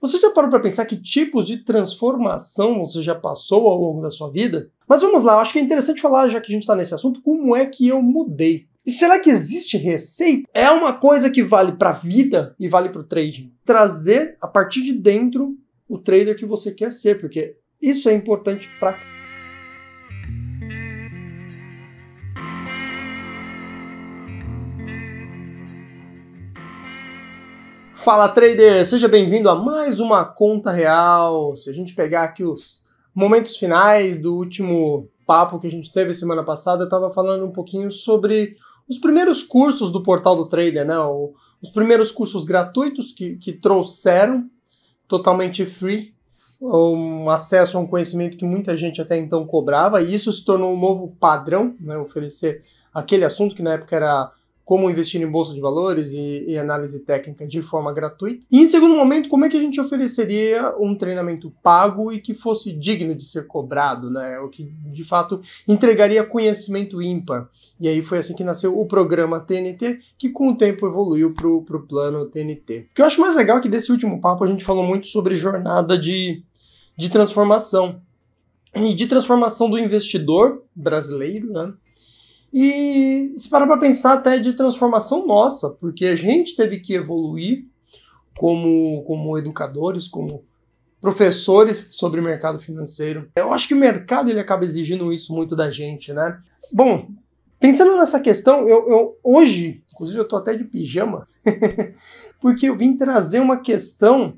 Você já parou para pensar que tipos de transformação você já passou ao longo da sua vida? Mas vamos lá, acho que é interessante falar, já que a gente está nesse assunto, como é que eu mudei. E será que existe receita? É uma coisa que vale para a vida e vale para o trading. Trazer a partir de dentro o trader que você quer ser, porque isso é importante para Fala trader, seja bem-vindo a mais uma conta real. Se a gente pegar aqui os momentos finais do último papo que a gente teve semana passada, eu estava falando um pouquinho sobre os primeiros cursos do portal do trader, né? Os primeiros cursos gratuitos que, que trouxeram totalmente free um acesso a um conhecimento que muita gente até então cobrava, e isso se tornou um novo padrão, né? oferecer aquele assunto que na época era como investir em bolsa de valores e, e, análise técnica de forma gratuita. E em segundo momento, como é que a gente ofereceria um treinamento pago e que fosse digno de ser cobrado, né? O que de fato entregaria conhecimento ímpar. E aí foi assim que nasceu o programa TNT, que com o tempo evoluiu para o plano TNT. O que eu acho mais legal é que desse último papo a gente falou muito sobre jornada de, de transformação. E de transformação do investidor brasileiro, né? E se parar para pensar até de transformação nossa, porque a gente teve que evoluir como, como educadores, como professores sobre o mercado financeiro. Eu acho que o mercado ele acaba exigindo isso muito da gente, né? Bom, pensando nessa questão, eu, eu hoje, inclusive eu estou até de pijama, porque eu vim trazer uma questão,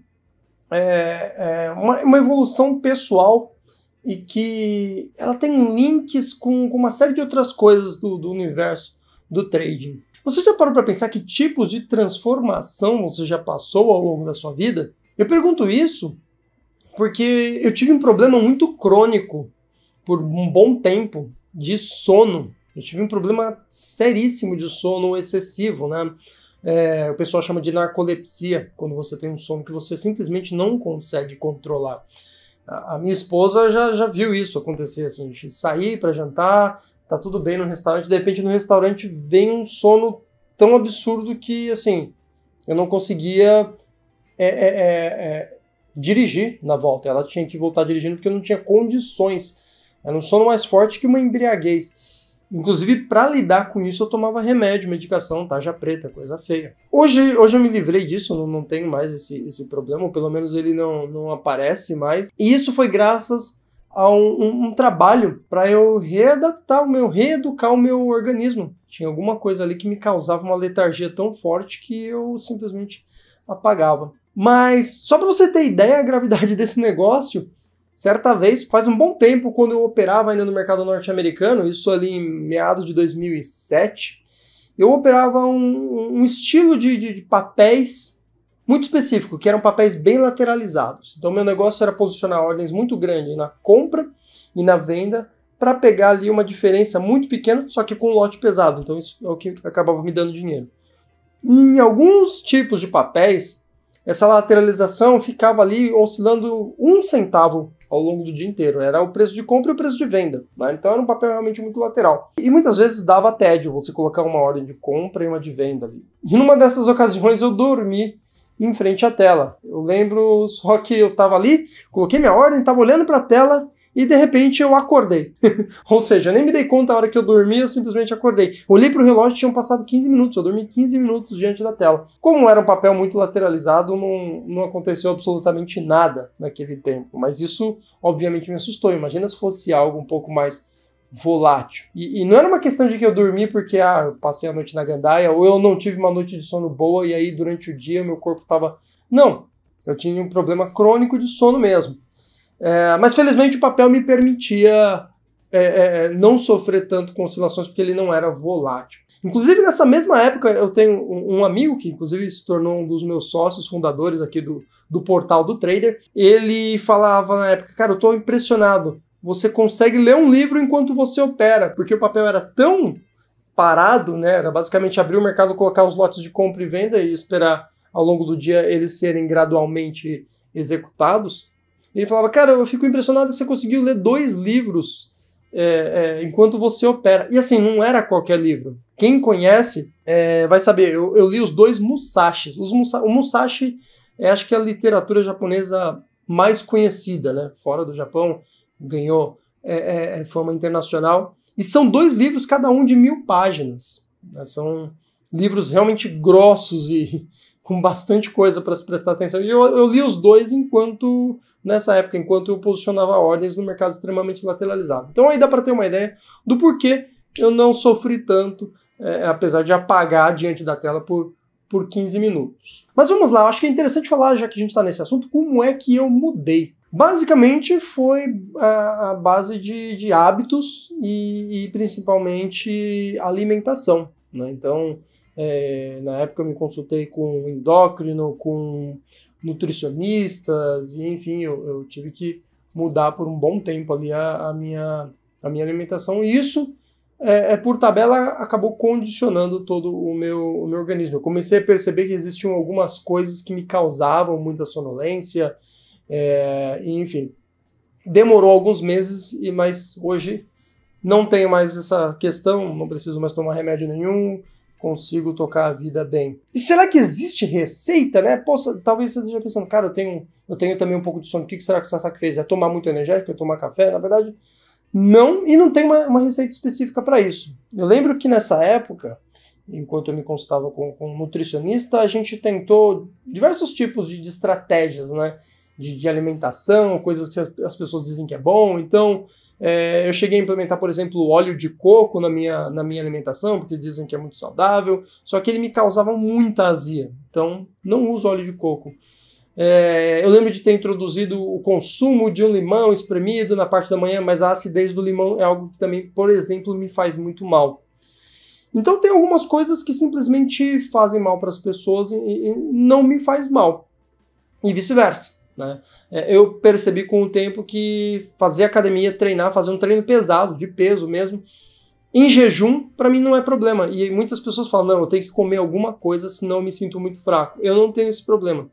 é, é, uma, uma evolução pessoal e que ela tem links com, com uma série de outras coisas do, do universo do trading. Você já parou para pensar que tipos de transformação você já passou ao longo da sua vida? Eu pergunto isso porque eu tive um problema muito crônico por um bom tempo de sono. Eu tive um problema seríssimo de sono excessivo, né? É, o pessoal chama de narcolepsia, quando você tem um sono que você simplesmente não consegue controlar a minha esposa já, já viu isso acontecer, assim, a gente sair para jantar, tá tudo bem no restaurante, de repente no restaurante vem um sono tão absurdo que, assim, eu não conseguia é, é, é, é, dirigir na volta. Ela tinha que voltar dirigindo porque eu não tinha condições. Era um sono mais forte que uma embriaguez. Inclusive, para lidar com isso, eu tomava remédio, medicação, tarja preta, coisa feia. Hoje, hoje eu me livrei disso, não, não tenho mais esse, esse problema, ou pelo menos ele não, não aparece mais. E isso foi graças a um, um, um trabalho para eu readaptar o meu, reeducar o meu organismo. Tinha alguma coisa ali que me causava uma letargia tão forte que eu simplesmente apagava. Mas só para você ter ideia a gravidade desse negócio, Certa vez, faz um bom tempo, quando eu operava ainda no mercado norte-americano, isso ali em meados de 2007, eu operava um, um estilo de, de, de papéis muito específico, que eram papéis bem lateralizados. Então, meu negócio era posicionar ordens muito grandes na compra e na venda para pegar ali uma diferença muito pequena, só que com um lote pesado. Então, isso é o que acabava me dando dinheiro. Em alguns tipos de papéis, essa lateralização ficava ali oscilando um centavo ao longo do dia inteiro. Né? Era o preço de compra e o preço de venda. Né? Então era um papel realmente muito lateral. E muitas vezes dava tédio você colocar uma ordem de compra e uma de venda ali. E numa dessas ocasiões eu dormi em frente à tela. Eu lembro só que eu estava ali, coloquei minha ordem, estava olhando para a tela e de repente eu acordei. Ou seja, nem me dei conta a hora que eu dormi, eu simplesmente acordei. Olhei para o relógio e tinham passado 15 minutos, eu dormi 15 minutos diante da tela. Como era um papel muito lateralizado, não, não aconteceu absolutamente nada naquele tempo. Mas isso, obviamente, me assustou. Imagina se fosse algo um pouco mais volátil. E, e, não era uma questão de que eu dormi porque ah, eu passei a noite na gandaia ou eu não tive uma noite de sono boa e aí durante o dia meu corpo estava. Não, eu tinha um problema crônico de sono mesmo. É, mas felizmente o papel me permitia é, é, é, não sofrer tanto com oscilações porque ele não era volátil. Inclusive, nessa mesma época, eu tenho um, amigo que, inclusive, se tornou um dos meus sócios fundadores aqui do, do portal do Trader. Ele falava na época, cara, eu estou impressionado. Você consegue ler um livro enquanto você opera, porque o papel era tão parado, né? Era basicamente abrir o mercado, colocar os lotes de compra e venda e esperar ao longo do dia eles serem gradualmente executados ele falava, cara, eu fico impressionado que você conseguiu ler dois livros é, é, enquanto você opera. E assim, não era qualquer livro. Quem conhece é, vai saber. Eu, eu, li os dois Musashis. Os Musa o Musashi é, acho que é a literatura japonesa mais conhecida, né? Fora do Japão, ganhou é, é, fama internacional. E são dois livros, cada um de mil páginas. Né? São livros realmente grossos e, com bastante coisa para se prestar atenção. E eu, eu, li os dois enquanto nessa época, enquanto eu posicionava ordens no mercado extremamente lateralizado. Então aí dá para ter uma ideia do porquê eu não sofri tanto, é, apesar de apagar diante da tela por, por 15 minutos. Mas vamos lá, acho que é interessante falar, já que a gente está nesse assunto, como é que eu mudei. Basicamente foi a, a base de, de hábitos e, e principalmente alimentação. Né? Então, é, na época eu me consultei com endócrino, com nutricionistas, e enfim, eu, eu tive que mudar por um bom tempo ali a, a minha, a minha alimentação. E isso, é, é, por tabela, acabou condicionando todo o meu, o meu organismo. Eu comecei a perceber que existiam algumas coisas que me causavam muita sonolência, é, e, enfim. Demorou alguns meses, e mas hoje não tenho mais essa questão, não preciso mais tomar remédio nenhum consigo tocar a vida bem. E será que existe receita, né? Poxa, talvez você esteja pensando, cara, eu tenho, eu tenho também um pouco de sono. O que será que o Sasaki fez? É tomar muito energético? É tomar café? Na verdade, não. E não tem uma, uma receita específica para isso. Eu lembro que nessa época, enquanto eu me consultava com, com um nutricionista, a gente tentou diversos tipos de, de estratégias, né? de, de alimentação, coisas que as pessoas dizem que é bom. Então, é, eu cheguei a implementar, por exemplo, óleo de coco na minha, na minha alimentação, porque dizem que é muito saudável, só que ele me causava muita azia. Então, não uso óleo de coco. É, eu lembro de ter introduzido o consumo de um limão espremido na parte da manhã, mas a acidez do limão é algo que também, por exemplo, me faz muito mal. Então tem algumas coisas que simplesmente fazem mal para as pessoas e, e não me faz mal. E vice-versa. Né? É, eu percebi com o tempo que fazer academia, treinar, fazer um treino pesado, de peso mesmo, em jejum, para mim não é problema. E muitas pessoas falam: não, eu tenho que comer alguma coisa, senão eu me sinto muito fraco. Eu não tenho esse problema.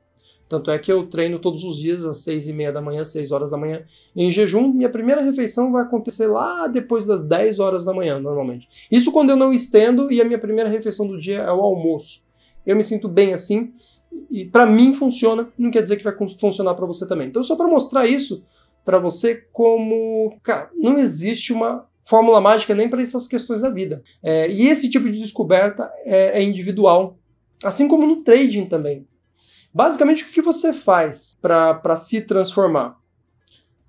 Tanto é que eu treino todos os dias, às seis e meia da manhã, seis horas da manhã, em jejum. Minha primeira refeição vai acontecer lá depois das dez horas da manhã, normalmente. Isso quando eu não estendo e a minha primeira refeição do dia é o almoço. Eu me sinto bem assim e para mim funciona, não quer dizer que vai funcionar para você também. Então, só para mostrar isso para você como, cara, não existe uma fórmula mágica nem para essas questões da vida. É, e esse tipo de descoberta é, é individual, assim como no trading também. Basicamente, o que você faz para se transformar?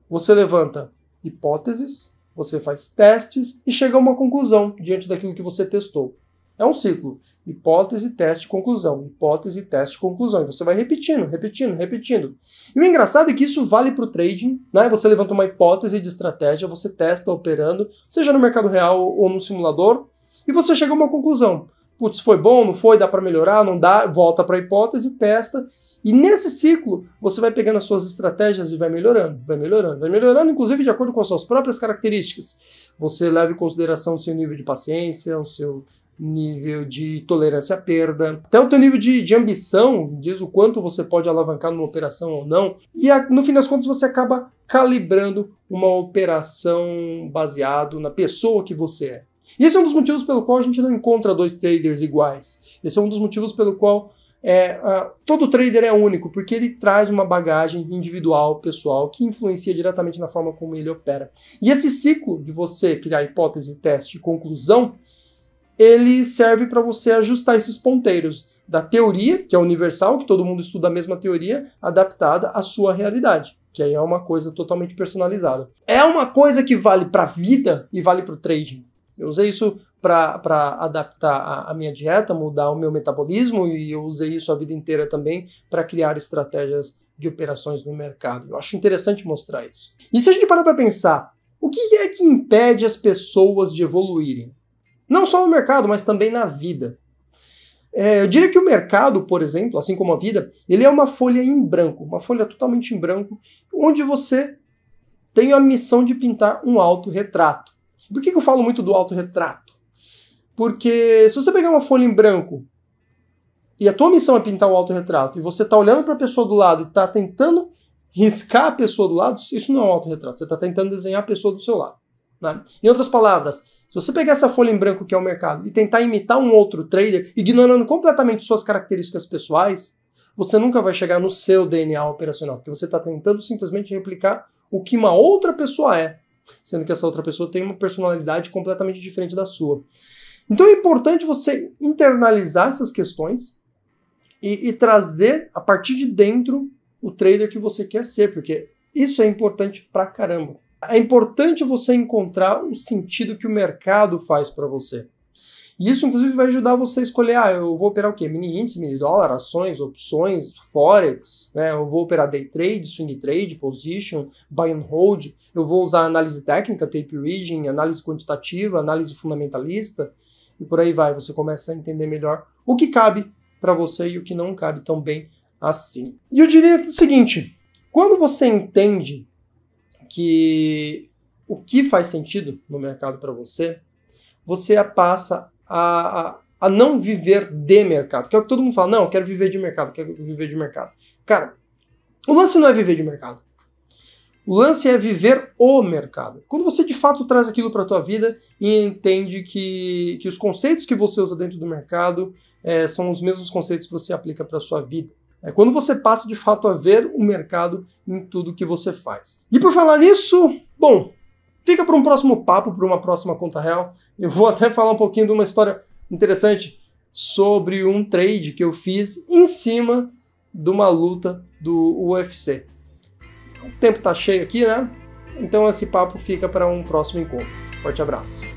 Você levanta hipóteses, você faz testes e chega a uma conclusão diante daquilo que você testou. É um ciclo. Hipótese, teste, conclusão. Hipótese, teste, conclusão. E você vai repetindo, repetindo, repetindo. E o engraçado é que isso vale para o trading, né? Você levanta uma hipótese de estratégia, você testa operando, seja no mercado real ou no simulador, e você chega a uma conclusão. Putz, foi bom, não foi, dá para melhorar, não dá, volta para a hipótese, testa. E nesse ciclo, você vai pegando as suas estratégias e vai melhorando, vai melhorando, vai melhorando, inclusive de acordo com as suas próprias características. Você leva em consideração o seu nível de paciência, o seu nível de tolerância à perda, até o teu nível de, de ambição, diz o quanto você pode alavancar numa operação ou não, e a, no fim das contas você acaba calibrando uma operação baseado na pessoa que você é. E esse é um dos motivos pelo qual a gente não encontra dois traders iguais. Esse é um dos motivos pelo qual é, uh, todo trader é único, porque ele traz uma bagagem individual, pessoal, que influencia diretamente na forma como ele opera. E esse ciclo de você criar hipótese, teste e conclusão ele serve para você ajustar esses ponteiros da teoria, que é universal, que todo mundo estuda a mesma teoria, adaptada à sua realidade, que aí é uma coisa totalmente personalizada. É uma coisa que vale para a vida e vale para o trading. Eu usei isso para adaptar a, a, minha dieta, mudar o meu metabolismo e eu usei isso a vida inteira também para criar estratégias de operações no mercado. Eu acho interessante mostrar isso. E se a gente parar para pensar, o que é que impede as pessoas de evoluírem? Não só no mercado, mas também na vida. É, eu diria que o mercado, por exemplo, assim como a vida, ele é uma folha em branco, uma folha totalmente em branco, onde você tem a missão de pintar um autorretrato. Por que, que eu falo muito do autorretrato? Porque se você pegar uma folha em branco e a tua missão é pintar um autorretrato e você está olhando para a pessoa do lado e está tentando riscar a pessoa do lado, isso não é um autorretrato, você está tentando desenhar a pessoa do seu lado. Né? Em outras palavras, se você pegar essa folha em branco que é o mercado e tentar imitar um outro trader, ignorando completamente suas características pessoais, você nunca vai chegar no seu DNA operacional, porque você está tentando simplesmente replicar o que uma outra pessoa é, sendo que essa outra pessoa tem uma personalidade completamente diferente da sua. Então é importante você internalizar essas questões e, e trazer a partir de dentro o trader que você quer ser, porque isso é importante pra caramba é importante você encontrar o sentido que o mercado faz para você. E isso, inclusive, vai ajudar você a escolher, ah, eu vou operar o quê? Mini índice, mini dólar, ações, opções, forex, né? Eu vou operar day trade, swing trade, position, buy and hold. Eu vou usar análise técnica, tape reading, análise quantitativa, análise fundamentalista e por aí vai. Você começa a entender melhor o que cabe para você e o que não cabe tão bem assim. E eu diria o seguinte, quando você entende que o que faz sentido no mercado para você, você passa a, a, a, não viver de mercado. Que é o que todo mundo fala, não, eu quero viver de mercado, quero viver de mercado. Cara, o lance não é viver de mercado. O lance é viver o mercado. Quando você de fato traz aquilo para a tua vida e entende que, que os conceitos que você usa dentro do mercado é, são os mesmos conceitos que você aplica para a sua vida. É quando você passa de fato a ver o mercado em tudo que você faz. E por falar nisso, bom, fica para um próximo papo, para uma próxima conta real. Eu vou até falar um pouquinho de uma história interessante sobre um trade que eu fiz em cima de uma luta do UFC. O tempo tá cheio aqui, né? Então esse papo fica para um próximo encontro. Forte abraço.